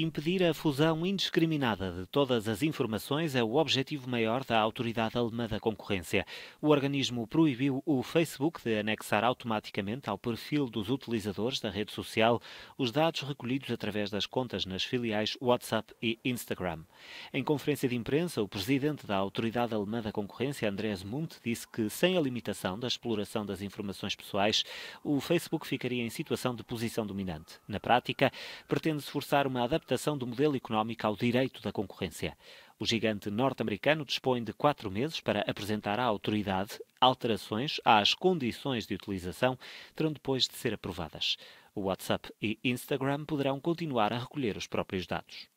Impedir a fusão indiscriminada de todas as informações é o objetivo maior da Autoridade Alemã da Concorrência. O organismo proibiu o Facebook de anexar automaticamente ao perfil dos utilizadores da rede social os dados recolhidos através das contas nas filiais WhatsApp e Instagram. Em conferência de imprensa, o presidente da Autoridade Alemã da Concorrência, Andrés Mundt, disse que sem a limitação da exploração das informações pessoais, o Facebook ficaria em situação de posição dominante. Na prática, pretende-se forçar uma adaptação adaptação do modelo económico ao direito da concorrência. O gigante norte-americano dispõe de quatro meses para apresentar à autoridade alterações às condições de utilização, terão depois de ser aprovadas. O WhatsApp e Instagram poderão continuar a recolher os próprios dados.